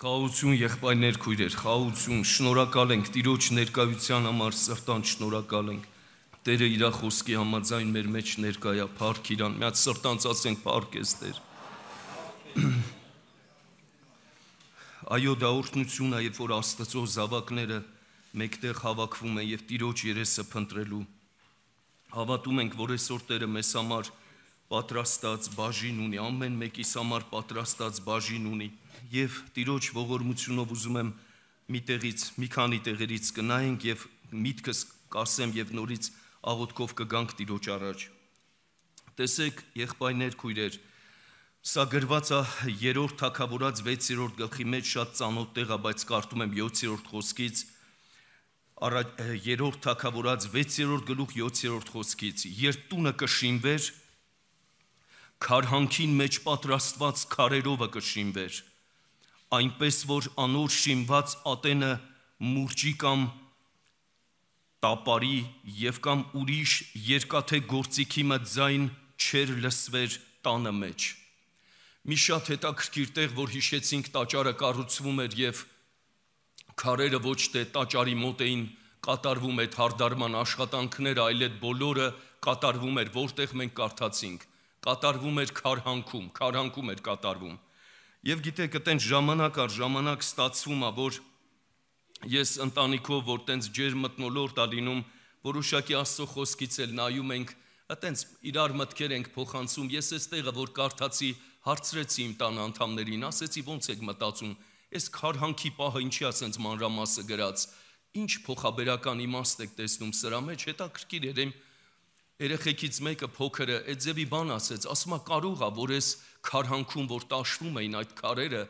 Խաղություն եղբայրներ քույրեր, խաղություն, շնորհակալ ենք Տիրոջ ներկայության համար, սրտան շնորհակալ ենք։ Տերը իր խոսքի համաձայն մեր մեջ ներկայա, փառք իրան։ Միած սրտանցացենք փառք ես Տեր։ Այո, դա օրհնություն է, երբ որ Աստծո զավակները մեկտեղ հավաքվում են եւ Տիրոջ երեսը փնտրելու։ Հավատում ենք, որ այսօր Տերը մեզ համար պատրաստած բաժին ունի, ամեն մեկիս համար պատրաստած բաժին ունի եւ Տիրոջ ողորմությունով ուզում եմ մի տեղից, մի քանի տեղերից կնայենք եւ միտքս կասեմ եւ նորից աղոթքով կգանք Տիրոջ առաջ։ Տեսեք, եղբայրներ, քույրեր, սա գրված է 3-րդ թակավորած 6-րդ գլխի մեջ շատ ծանոթ տեղ է, բայց կարդում եմ 7-րդ խոսքից առաջ 3-րդ թակավորած 6-րդ գլուխ 7-րդ խոսքից երբ տունը կշինվեր քարհանքին մեջ պատրաստված քարերովը կշինվեր այնպես որ անոր շինված ատենը մուրճի կամ տապարի եւ կամ ուրիշ երկաթե գործիքի մը ձայն չեր լսվեր տանը մեջ։ Մի շատ հետաքրքիր տեղ, որ հիշեցինք տաճարը կառուցվում էր եւ քարերը ոչ թե տաճարի մոտ էին կատարվում այդ հարդարման աշխատանքները, այլ այդ բոլորը կատարվում էր որտեղ մենք կարդացինք։ Կատարվում էր քարհանքում, քարհանքում էր կատարվում։ Եվ գիտեք, այտենց ժամանակ առ ժամանակ ստացվում է, որ ես ընտանիքով, որ տենց ջեր մտնոլորտ ա լինում, որ ուշակի Աստծո խոսքից էլ նայում ենք, այտենց իրար մտքեր ենք փոխանցում։ Ես էստեղը, որ կարդացի, հարցրեցի իմ տան անդամներին, ասեցի ո՞նց եք մտածում։ Այս քարհանքի պահը ինչի՞ ասենց մանրամասը գրած։ Ինչ փոխաբերական իմաստ եք տեսնում սրա մեջ, հետաքրքիր էր եմ երեխեքից մեկը փոքրը այդ ձևի բան ասեց, ասում է կարող է որ ես քարհանքում որ տաշվում էին այդ քարերը,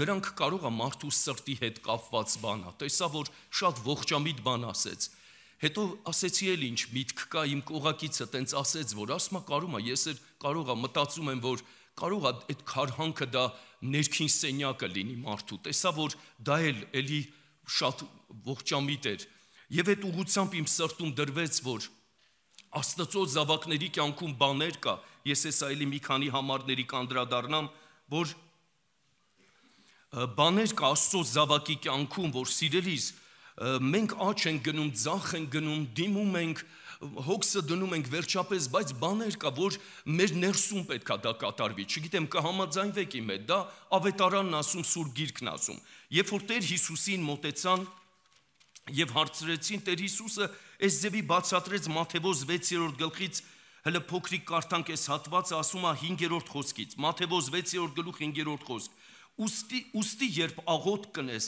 դրանք կարող է մարդու սրտի հետ կապված բան է։ Տեսա որ շատ ողջամիտ բան ասեց։ Հետո ասեցի էլ ինչ միտք կա իմ կողակիցը տենց ասեց որ ասում է կարող է ես էլ կարող է մտածում եմ որ կարող է այդ քարհանքը դա ներքին սենյակը լինի մարդու։ Տեսա որ դա էլ էլի շատ ողջամիտ էր։ Եվ այդ ուղությամբ իմ սրտում դրվեց որ Աստծո զավակների կյանքում բաներ կա, ես էս այլի մի քանի համարների կանդրադառնամ, որ բաներ կա Աստծո զավակի կյանքում, որ սիրելիս մենք աչ են գնում, ձախ են գնում, դիմում ենք, հոգսը դնում ենք վերջապես, բայց բաներ կա, որ մեր ներսում պետքա դա կատարվի։ Չգիտեմ, կհամաձայնվեք իմ հետ, դա ավետարանն ասում, Սուրբ Գիրքն ասում։ Երբ որ Տեր Հիսուսին մտեցան եւ հարցրեցին Տեր Հիսուսը Այս ձևի բացատրեց Մաթեոս 6-րդ գլխից հələ փոքրիկ կարդանք այս հատվածը ասում է 5-րդ խոսքից Մաթեոս 6-րդ գլուխ 5-րդ խոսք ուստի ուստի երբ աղոտ կնես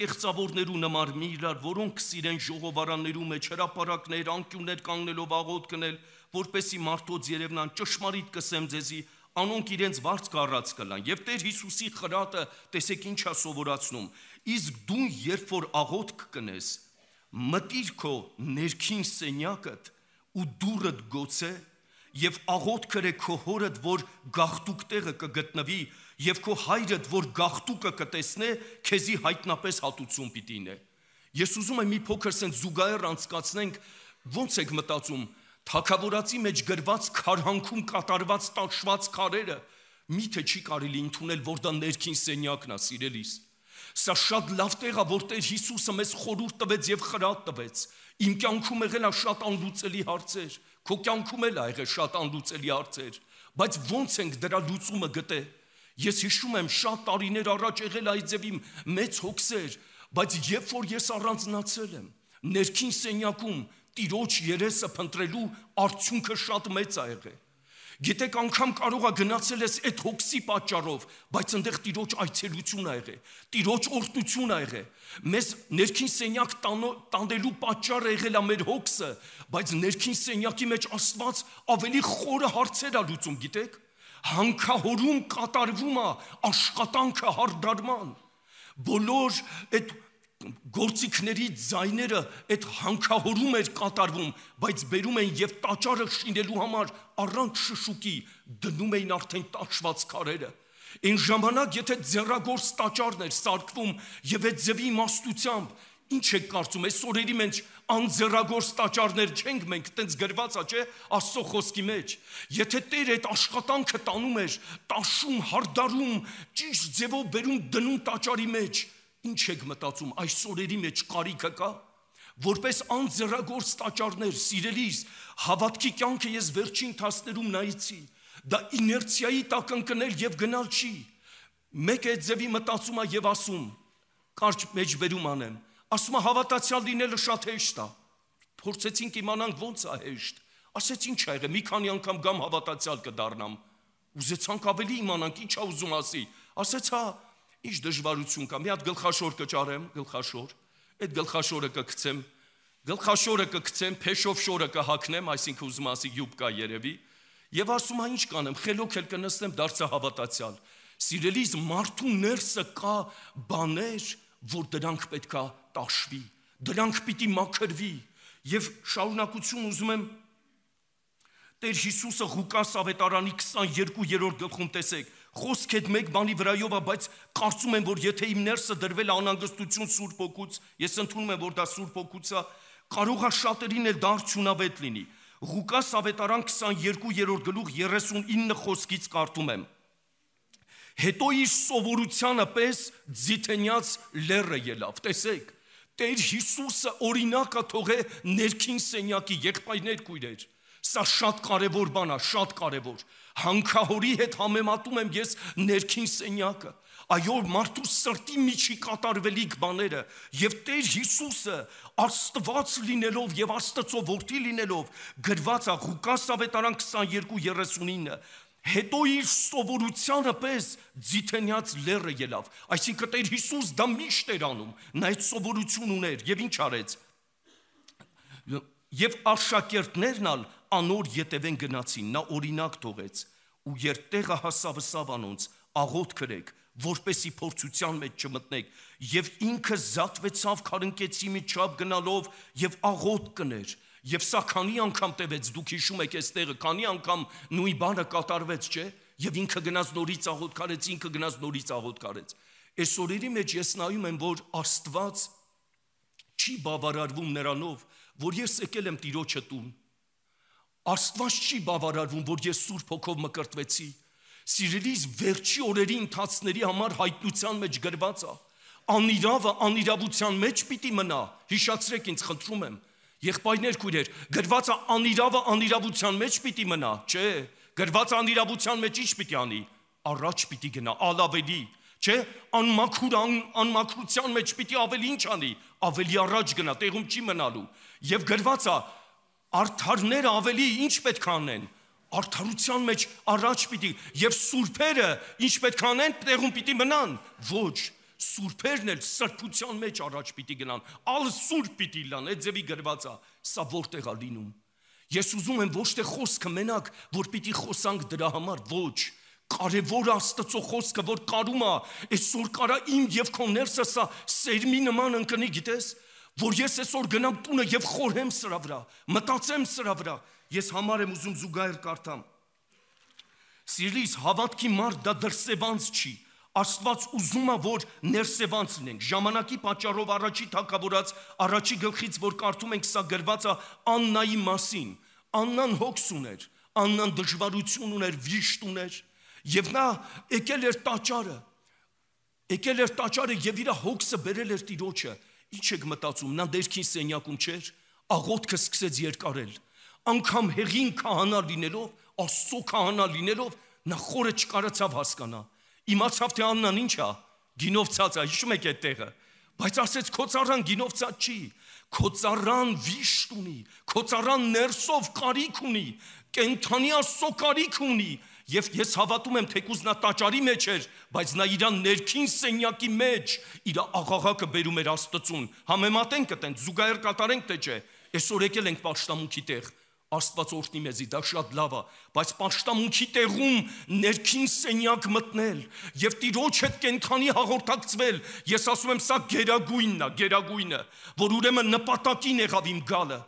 կեղծավորներու նմար մի իրար որոնք սիրեն ժողովարաններու մեջ հրաապարակներ անկյուններ կանգնելով աղոտ կնել որպեսի մարդոց երևնան ճշմարիտ կսեմ ձեզի անոնք իրենց վարձ կառած կլան եւ Տեր Հիսուսի խրատը տեսեք ինչա սովորացնում իսկ դու երբ որ աղոտ կկնես մտիր քո ներքին սենյակդ ու դուրդ գոցե եւ աղոտ քրե քո հորդ որ գախտուկ տեղը կգտնվի եւ քո հայրդ որ գախտուկը կտեսնե քեզի հայտնապես հատուցում պիտինե ես ուզում եմ մի փոքր sense զուգահեռ անցկացնենք ո՞նց եք մտածում թակավորացի մեջ գրված քարհանքում կատարված տաշված քարերը միթե չի կարելի ընդունել որ դա ներքին սենյակն է սիրելիս Սա շատ լավ տեղ է, որտեղ Հիսուսը մեզ խորհուրդ տվեց եւ խրատ տվեց։ Իմ կյանքում եղել է շատ անլուծելի հարցեր, քո կյանքում էլ ա եղել շատ անլուծելի հարցեր, բայց ո՞նց ենք դրա լուծումը գտե։ Ես հիշում եմ շատ տարիներ առաջ եղել այդ ձևիմ մեծ հոգսեր, բայց երբ որ ես առանձնացել եմ ներքին սենյակում տիրոջ երեսը փնտրելու արդյունքը շատ մեծ ա եղել Գիտեք, անգամ կարող է գնացել ես այդ հոգսի պատճառով, բայց այնտեղ տիրոջ այցելություն ա եղել, տիրոջ օրհնություն ա եղել։ Մեզ ներքին սենյակ տանելու պատճառը եղել է մեր հոգսը, բայց ներքին սենյակի մեջ Աստված ավելի խորը հարցեր ա լուծում, գիտեք։ Հանքահորում կատարվում է աշխատանքը հարդարման։ Բոլոր այդ գործիքների ձայները այդ հանքահորում էր կատարվում, բայց բերում էին եւ տաճարը շինելու համար առանց շշուկի դնում էին արդեն տաճված քարերը։ Այն ժամանակ, եթե ձեռագործ տաճարն էր սարկվում եւ այդ ձևի իմաստությամբ, ինչ եք կարծում, այս օրերի մեջ անձեռագործ տաճարներ չենք մենք, տենց գրված է, չէ, Աստծո խոսքի մեջ։ Եթե Տեր այդ աշխատանքը տանում էր, տաշում, հարդարում, ճիշտ ձևով բերում դնում տաճարի մեջ, ինչ եք մտածում, այս օրերի մեջ կարիքը կա, որպես անձեռագոր ստաճարներ, սիրելիս, հավատքի կյանքը ես վերջին թասներում նայեցի, դա իներցիայի տակ ընկնել եւ գնալ չի։ Մեկ է ձևի մտածումա եւ ասում, կարճ մեջ վերում անեմ, ասում է հավատացյալ լինելը շատ հեշտ է։ Փորձեցինք իմանանք ոնց է հեշտ։ Ասեց ինչ ա եղել, մի քանի անգամ գամ հավատացյալ կդառնամ։ Ուզեցանք ավելի իմանանք, ի՞նչ է ուզում ասի։ Ասեց հա, ինչ դժվարություն կա, մի հատ գլխաշոր կճարեմ, գլխաշոր, այդ գլխաշորը կգցեմ, գլխաշորը կգցեմ, փեշով շորը կհակնեմ, այսինքն ուզում ասի յուբկա երևի, եւ ասում հա ինչ կանեմ, խելոք էլ կնստեմ դարձա հավատացյալ։ Սիրելիս մարդու ներսը կա բաներ, որ դրանք պետքա տաշվի, դրանք պիտի մաքրվի եւ շարունակություն ուզում եմ Տեր Հիսուսը Ղուկաս ավետարանի 22-րդ գլխում տեսեք, խոսքդ մեկ բանի վրայով է, բայց կարծում եմ, որ եթե իմ ներսը դրվել անհանգստություն Սուրբ Օգուց, ես ընդունում եմ, որ դա Սուրբ Օգուց է, կարող է շատերին էլ դա արժունավետ լինի։ Ղուկաս ավետարան 22-րդ գլուխ 39 խոսքից կարդում եմ։ Հետո իր սովորությանը պես ձիթենյաց լերը ելավ, տեսեք, Տեր Հիսուսը օրինակա թողե ներքին սենյակի եղբայրներ կույրեր։ Սա շատ կարևոր բան է, շատ կարևոր։ Հանքահորի հետ համեմատում եմ ես ներքին սենյակը։ Այո, մարդու սրտի միջի կատարվելիք բաները եւ Տեր Հիսուսը Աստված լինելով եւ Աստծո որդի լինելով գրված է Ղուկաս ավետարան 22:39 հետո իր սովորությանը պես ձիթենյաց լերը ելավ այսինքն Տեր Հիսուս դա միշտ էր անում նա այդ սովորություն ուներ եւ ինչ արեց եւ արշակերտներն ալ անոր ետևեն գնացին, նա օրինակ թողեց, ու երբ տեղը հասավ սավանոնց, աղոտ գրեք, որպեսի փորձության մեջ չմտնեք, եւ ինքը զատվեցավ քարընկեցի մի չափ գնալով եւ աղոտ կներ, Եվ սա քանի անգամ տևեց, դուք հիշում եք այստեղը, քանի անգամ նույն բանը կատարվեց, չէ՞։ Եվ ինքը գնաց նորից աղոտ կարեց, ինքը գնաց նորից աղոտ կարեց։ Այս օրերի մեջ ես նայում եմ, որ Աստված չի բավարարվում նրանով, որ ես եկել եմ Տիրոջը տուն, Աստված չի բավարարվում, որ ես Սուրբ Հոգով մկրտվեցի։ Սիրելիս վերջի օրերի ընթացների համար հայտնության մեջ գրված է. անիրավը անիրավության մեջ պիտի մնա։ Հիշացրեք ինձ, խնդրում եմ։ Եղբայրներ քույրեր, գրված է անիրավը անիրավության մեջ պիտի մնա, չէ՞։ Գրված անիրավության մեջ ի՞նչ պիտի անի։ Առաջ պիտի գնա, ալավելի, չէ՞։ Անմաքուր անմաքրության մեջ պիտի ավելի ինչ անի, ավելի առաջ գնա, տեղում չի մնալու։ Եվ գրված է Արթարները ավելի ինչ պետք անեն։ Արթարության մեջ առաջ պիտի եւ սուրբերը ինչ պետք անեն, տեղում պիտի մնան։ Ոչ, սուրբերն էլ սրբության մեջ առաջ պիտի գնան։ Ալ սուրբ պիտի լան, այդ ձևի գրված է։ Սա որտեղ է լինում։ Ես ուզում եմ ոչ թե խոսքը մենակ, որ պիտի խոսանք դրա համար, ոչ, կարևոր Աստծո խոսքը, որ կարում է, այսօր կարա իմ եւ քո ներսը սա սերմի նման ընկնի, գիտես, որ ես այսօր գնամ տունը եւ խորհեմ սրա վրա, մտածեմ սրա վրա, ես համար եմ ուզում զուգահեռ կարդամ։ Սիրելիս, հավատքի մարդ դա դրսևանց չի, Աստված ուզում է որ ներսևանց լինենք։ Ժամանակի պատճառով առաջի թակավորած առաջի գլխից որ կարդում ենք սա գրված է Աննայի մասին։ Աննան հոգս ուներ, Աննան դժվարություն ուներ, վիշտ ուներ, եւ նա եկել էր տաճարը։ Եկել էր տաճարը եւ իր հոգսը բերել էր Տիրոջը Ինչ եք մտածում, նա դերքին սենյակում չէր, աղոթքը սկսեց երկարել։ Անկամ հեղին քահանա լինելով, աստծո քահանա լինելով, նա խորը չկարացավ հասկանա։ Իմացավ թե Աննան ինչ է, գինով ցած է, հիշում եք այդ տեղը։ Բայց ասեց քո цаրան գինով ցած չի, քո цаրան վիշտ ունի, քո цаրան ներսով կարիք ունի, կենթանի աստծո կարիք ունի, Եվ ես հավատում եմ, թե կուզնա տաճարի մեջ էր, բայց նա իր ներքին սենյակի մեջ իր աղաղակը բերում էր Աստծուն։ Համեմատենք այդտեն զուգահեռ կատարենք թե չէ։ Այսօր եկել ենք աշտամունքի տեղ։ Աստված օրհնի մեզի, դա շատ լավ է, բայց աշտամունքի տեղում ներքին սենյակ մտնել եւ Տիրոջ հետ կենթանի հաղորդակցվել, ես ասում եմ, սա գերագույնն է, գերագույնը, որ ուրեմն նպատակին եղավ իմ գալը,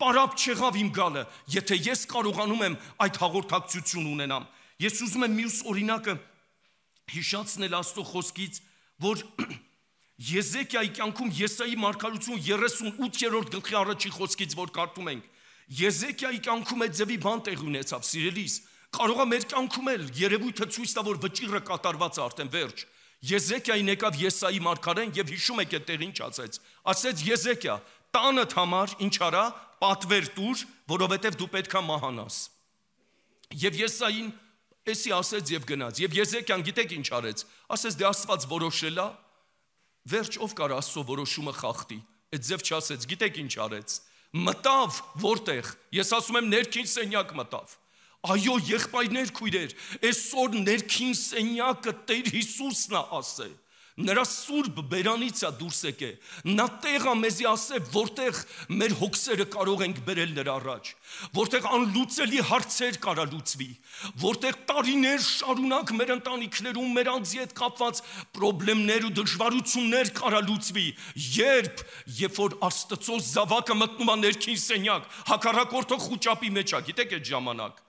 պարապ չեղավ իմ գալը, եթե ես կարողանում եմ այդ հաղորդակցություն ունենամ։ Ես ուզում եմ մյուս օրինակը հիշացնել Աստծո խոսքից, որ Եզեկիայի կյանքում Եսայի մարգարություն 38-րդ գլխի առաջի խոսքից որ կարդում ենք, Եզեկիայի կյանքում այդ ձևի բան տեղ ունեցավ, սիրելիս, կարող է մեր կյանքում էլ երևույթը ցույց տա, որ վճիռը կատարված է արդեն վերջ։ Եզեկիային եկավ Եսայի մարգարեն եւ հիշում եք այդ տեղ ինչ ասեց։ Ասեց Եզեկիա, տանդ համար ինչ արա, պատվեր տուր, որովհետև դու պետքա մահանաս։ Եվ Եսային ես Էսի ասեց եւ գնաց։ Եվ Եզեկիան գիտեք ինչ արեց։ Ասեց դե Աստված որոշելա։ Վերջ ով կար Աստծո որոշումը խախտի։ Այդ ձև չասեց, գիտեք ինչ արեց։ Մտավ որտեղ։ Ես ասում եմ ներքին սենյակ մտավ։ Այո, եղբայրներ, քույրեր, այսօր ներքին սենյակը Տեր Հիսուսն է ասել Նրա սուրբ բերանից է դուրս եկե։ Նա տեղը մեզի ասե, որտեղ մեր հոգսերը կարող ենք բերել նրա առաջ, որտեղ անլուծելի հարցեր կարա լուծվի, որտեղ տարիներ շարունակ մեր ընտանիքներում մեր անձի հետ կապված խնդիրներ ու դժվարություններ կարա լուծվի, երբ երբ որ Աստծո զավակը մտնում է ներքին սենյակ, հակառակորդը խոճապի մեջ է, գիտեք այդ ժամանակ։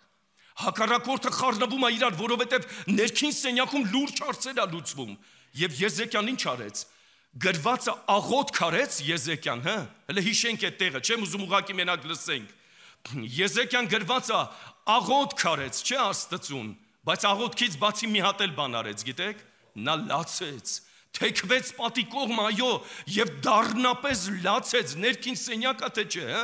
Հակառակորդը խառնվում է իրար, որովհետև ներքին սենյակում լուրջ հարցեր է լուծվում։ Եվ Եզեկիան ինչ արեց։ Գրվածը աղոտ քարեց Եզեկիան, հա։ Հələ հիշենք այդ տեղը, չեմ ուզում ուղակի մենակ լսենք։ Եզեկիան գրվածը աղոտ քարեց, չէ՞ Աստծուն, բայց աղոտքից բացի մի հատ էլ բան արեց, գիտեք։ Նա լացեց թեքվեց պատի կողմ այո եւ դառնապես լացեց ներքին սենյակա թե չէ հա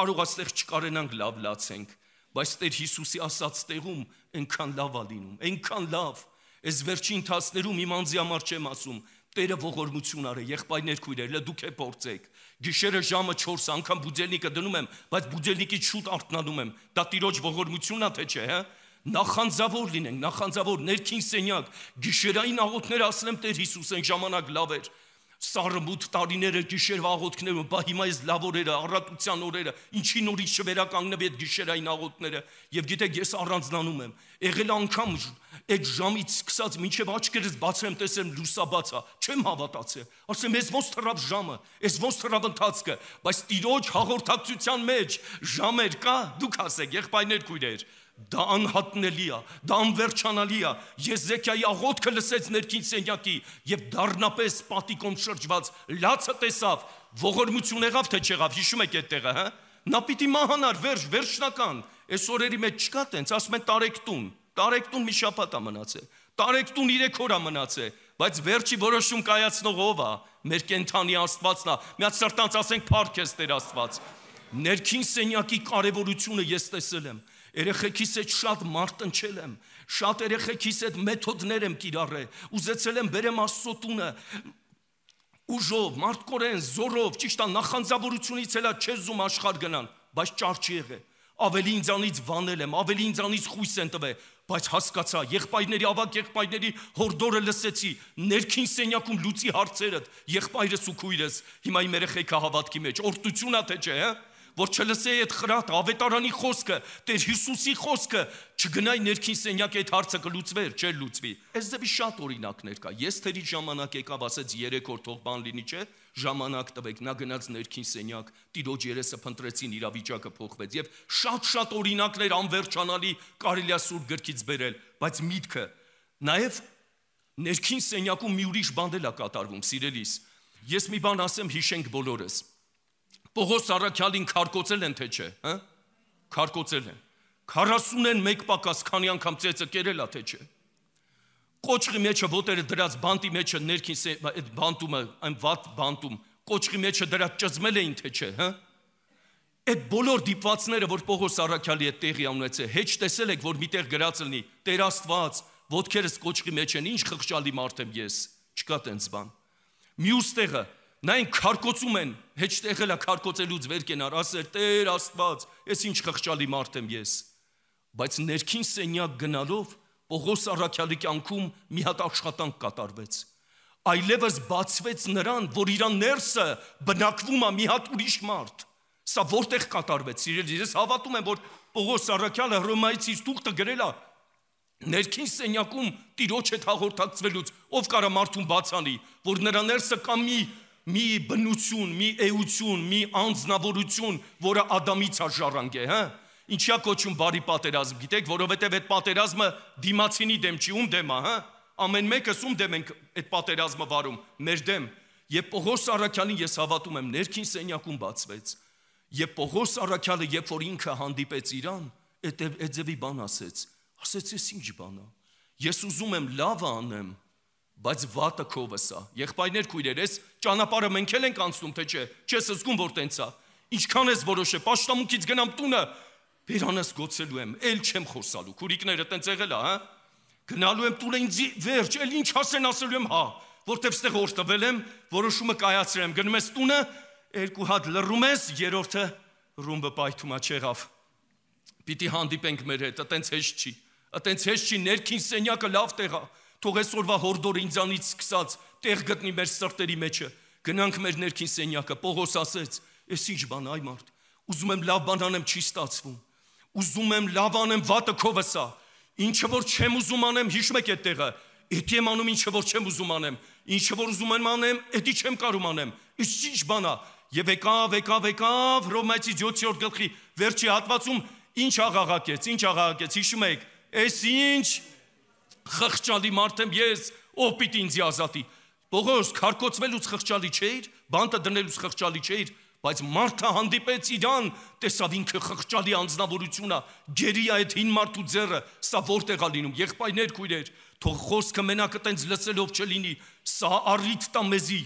կարող աստեղ չկարենանք լավ լացենք բայց Տեր Հիսուսի ասած տեղում այնքան լավ ա լինում այնքան լավ Այս վերջին ընթացներում իմ անձի համար չեմ ասում, Տերը ողորմություն արե, եղբայրներ քույրեր, լա դուք է փորձեք։ Գիշերը ժամը 4 անգամ բուձելնիկը դնում եմ, բայց բուձելնիկից շուտ արթնանում եմ։ Դա տիրոջ ողորմությունն է թե չէ, հա՞։ Նախանձավոր լինենք, նախանձավոր ներքին սենյակ, գիշերային աղոթներ ասեմ Տեր Հիսուսեն ժամանակ լավ էր։ Սարմուտ տարիները գիշերվա աղոթքներում, բա հիմա այս լավ օրերը, առատության օրերը, ինչի նորից շվերականգնվի այդ գիշերային աղոթները։ Եվ գիտեք, ես առանձնանում եմ, եղել անգամ ժ, այդ ժամից սկսած մինչև աչքերս բացեմ, տեսեմ լուսաբացա, չեմ հավատացել։ Ասեմ, ես ոնց թռավ ժամը, ես ոնց թռավ ընթացքը, բայց Տիրոջ հաղորդակցության մեջ ժամեր կա, դուք ասեք, եղբայրներ քույրեր, դա անհատնելի է, դա անվերջանալի է։ Եզեկիայի աղոթքը լսեց ներքին սենյակի եւ դառնապես պատիկոն շրջված լացը տեսավ, ողորմություն եղավ թե չեղավ, հիշում եք այդ տեղը, հա։ Նա պիտի մահանար, վերջ, վերջնական։ Այս օրերի մեջ չկա տենց, ասում են տարեկտուն։ Տարեկտուն մի շաբաթ է մնացել։ Տարեկտուն 3 օր է մնացել, բայց վերջի որոշում կայացնող ով է։ Մեր կենթանի Աստվածն է։ Միած սրտանց ասենք փառք ես Տեր Աստված։ Ներքին սենյակի կարևորությունը ես տեսել եմ։ Երեխեքիս հետ շատ մարտնչել եմ, շատ երեխեքիս հետ մեթոդներ եմ կիրառել, ուզեցել եմ բերեմ Աստծո տունը, ուժով, մարդկորեն, զորով, ճիշտ է, նախանձավորությունից էլա չես զում աշխարհ գնան, բայց ճար չի եղել։ Ավելի ինձանից վանել եմ, ավելի ինձանից խույս են տվել բայց հասկացա, եղբայրների ավակ եղբայրների հորդորը լսեցի, ներքին սենյակում լույսի հարցերդ, եղբայրս ու քույրս, հիմա իմ երեխեքա հավատքի մեջ, օրտությունա թե չէ, հա՞ որ չլսեի այդ խրատ ավետարանի խոսքը, Տեր Հիսուսի խոսքը, չգնայի ներքին սենյակ այդ հարցը կլուծվեր, չէր լուծվի։ Այս ձևի շատ օրինակներ կա։ Ես թերի ժամանակ եկավ, ասեց 3-րդ թող բան լինի, չէ՞։ Ժամանակ տվեք, նա գնաց ներքին սենյակ, տիրոջ երեսը փնտրեցին, իրավիճակը փոխվեց եւ շատ-շատ օրինակներ անվերջանալի կարելի է սուր գրքից բերել, բայց միտքը նաեւ ներքին սենյակում մի ուրիշ բան դելա կատարվում, սիրելիս։ Ես մի բան ասեմ, հիշենք բոլորս։ Պողոս Սարաքյալին քարկոծել են թե չէ, հա? Քարկոծել են։ 41 պակաս քանի անգամ ծեծը կերել է թե չէ։ Կոճղի մեջը ոտերը դրած բանտի մեջը ներքին այդ բանտումը, այն վատ բանտում, կոճղի մեջը դրած ճզմել էին թե չէ, հա? Այդ բոլոր դիպվածները, որ Պողոս Սարաքյալի հետ տեղի ունեցել, հեչ տեսել եք, որ միտեղ գրած լինի Տեր Աստված, ոդքերս կոճղի մեջ են, ինչ խղճալի մարդ եմ ես, չկա տենց բան։ Մյուս տեղը Նայն քարկոցում են, հեչտեղ էլա քարկոցելուց վեր կենար, ասեր Տեր Աստված, ես ինչ խղճալի մարդ եմ ես։ Բայց ներքին սենյակ գնալով Պողոս Արաքյալի կյանքում մի հատ աշխատանք կատարվեց այլևս բացվեց նրան, որ իր ներսը բնակվում է մի հատ ուրիշ մարդ։ Սա որտեղ կատարվեց։ Սիրելի, ես հավատում եմ, որ Պողոս Սարաքյալը Հռոմայից իր թուղթը գրել է ներքին սենյակում տիրոջ հետ հաղորդակցվելուց, ով կարա մարդուն բացանի, որ նրա ներսը կամ մի մի բնություն, մի էություն, մի անznավորություն, որը Ադամից է ժառանգե, հա? Ինչիա կոչում բարի պատերազմ, գիտեք, որովհետև այդ պատերազմը դիմացինի դեմ չի, ում դեմ է, հա? Ամեն մեկս ում դեմ ենք այդ պատերազմը վարում, մեր դեմ։ Եվ Պողոս Արաքյալին ես հավատում եմ, ներքին սենյակում բացվեց։ Եվ Պողոս Արաքյալը, երբ որ ինքը հանդիպեց Իրան, այդ այդ ձևի բան ասեց։ Ասեց, «Ես ինչ բան եմ։ Ես ուզում եմ լավը անեմ, բայց վատը քովը սա։ Եղբայրներ քույրեր, ես ճանապարհը մենք էլ ենք անցնում, թե չէ։ Չես զգում որ տենց է։ Ինչքան ես որոշե, աշտամուքից գնամ տունը, վերանս գոցելու եմ, ել չեմ խոսալու։ Քուրիկները տենց եղել է, հա։ Գնալու եմ տունը ինձ վերջ, ել ինչ ասեն ասելու եմ, հա, որտեվ ստեղ օրտվել եմ, որոշումը կայացրեմ, գնում ես տունը, երկու հատ լռում ես, երրորդը ռումբը պայթում է չեղավ։ Պիտի հանդիպենք մեր հետ, այտենց հեշտ չի։ Այտենց հեշտ չի ներքին սենյակը լավ տեղ է Թող այսօրվա հորդոր ինձանից սկսած տեղ գտնի մեր սրտերի մեջը։ Գնանք մեր ներքին սենյակը։ Պողոս ասեց. «Էս ինչ բան, այ մարդ։ Ուզում եմ լավ բան անեմ, չի ստացվում։ Ուզում եմ լավ անեմ, վատը քովս է։ Ինչը որ չեմ ուզում անեմ, հիշում եք այդ տեղը։ Էդ եմ անում ինչը որ չեմ ուզում անեմ, ինչը որ ուզում եմ անեմ, էդի չեմ կարող անեմ։ Էս ինչ բան է։ Եվ եկավ, եկավ, եկավ Ռոմայցի 7-րդ գլխի վերջի հատվածում ինչ աղաղակեց, ինչ աղաղակեց, հիշում եք։ Էս ինչ խղճալի մարդ եմ ես, ով պիտի ինձ ազատի։ Պողոս քարկոցվելուց խղճալի չէիր, բանտը դնելուց խղճալի չէիր, բայց մարդը հանդիպեց իրան, տեսավ ինքը խղճալի անznավորությունը, գերի այդ հին մարդու ձեռը, սա որտեղ է լինում, եղբայրներ քույրեր, թող խոսքը մենակը տենց լսելով չլինի, սա առիթ տա մեզի։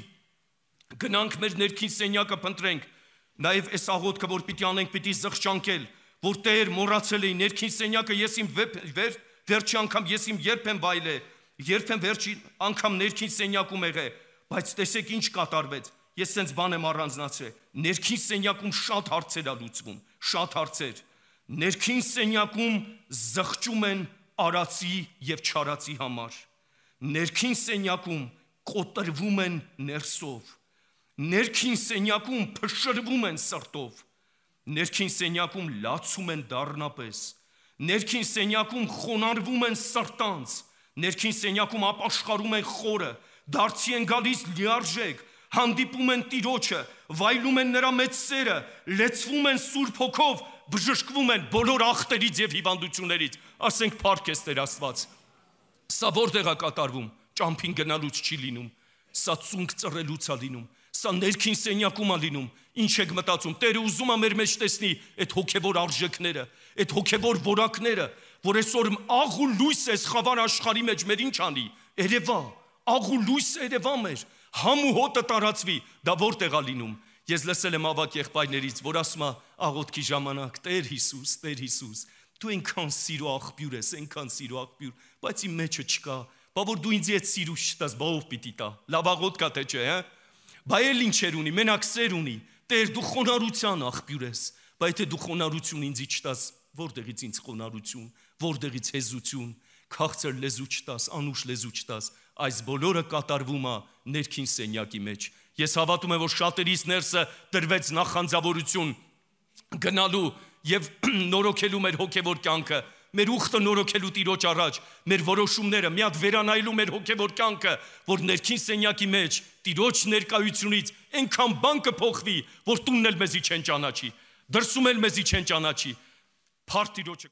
Գնանք մեր ներքին սենյակը փնտրենք, նաև այս աղոթքը, որ պիտի անենք, պիտի զղջանքել, որ Տեր մոռացել էի ներքին սենյակը, ես իմ վեր, վեր դեռ չի անգամ ես իմ երբ եմ վայլե, երբ եմ վերջին անգամ ներքին սենյակում եղե, բայց տեսեք ինչ կատարվեց։ Ես sense բան եմ առանձնացրել։ Ներքին սենյակում շատ հարցեր ա լուծվում, շատ հարցեր։ Ներքին սենյակում զղջում են արացի եւ չարացի համար։ Ներքին սենյակում կոտրվում են ներսով։ Ներքին սենյակում փշրվում են սրտով։ Ներքին սենյակում լացում են դառնապես Ներքին սենյակում խոնարվում են սրտանց, ներքին սենյակում ապաշխարում են խորը, դարձի են գալիս լիարժեք, հանդիպում են տիրոջը, վայլում են նրա մեծ սերը, լեցվում են Սուրբ Հոգով, բժշկվում են բոլոր ախտերից եւ հիվանդություններից, ասենք փառք է Տեր Աստված։ Սա որտեղ է կատարվում, ճամփին գնալուց չի լինում, սա ծունկ ծռելուց է լինում Սա ներքին սենյակում է լինում։ Ինչ եք մտածում։ Տերը ուզում է մեր մեջ տեսնի այդ հոգևոր արժեքները, այդ հոգևոր ворակները, որ այսօր աղ ու լույս էս խավար աշխարհի մեջ մեր ինչ անի։ Երևա, աղ ու լույս Երևա մեր, համ ու հոտը տարածվի։ Դա որտեղ է լինում։ Ես լսել եմ ավակ եղբայրներից, որ ասում է աղոթքի ժամանակ՝ Տեր Հիսուս, Տեր Հիսուս, դու այնքան սիրո աղբյուր ես, այնքան սիրո աղբյուր, բայց իմ մեջը չկա։ Բա որ դու ինձ այդ սիրուս չտաս, բա ով պիտի տա։ Լավ աղոթ կա թե չէ, հա՞։ Բա էլ ինչեր ունի, մենակ սեր ունի։ Տեր դու խոնարհության աղբյուր ես, բայց եթե դու խոնարհություն ինձ չտաս, որտեղից ինձ խոնարհություն, որտեղից հեզություն, քաղցր լեզու չտաս, անուշ լեզու չտաս, այս բոլորը կատարվում է ներքին սենյակի մեջ։ Ես հավատում եմ, որ շատերից ներսը դրվեց նախանձավորություն գնալու եւ նորոգելու մեր հոգեվոր կյանքը, մեր ուխտը նորոգելու Տիրոջ առաջ, մեր որոշումները, մի հատ վերանայելու մեր հոգևոր կյանքը, որ ներքին սենյակի մեջ Տիրոջ ներկայությունից այնքան բան կփոխվի, որ տունն էլ մեզի չեն ճանաչի, դրսում էլ մեզի չեն ճանաչի։ Փարտ Տիրոջը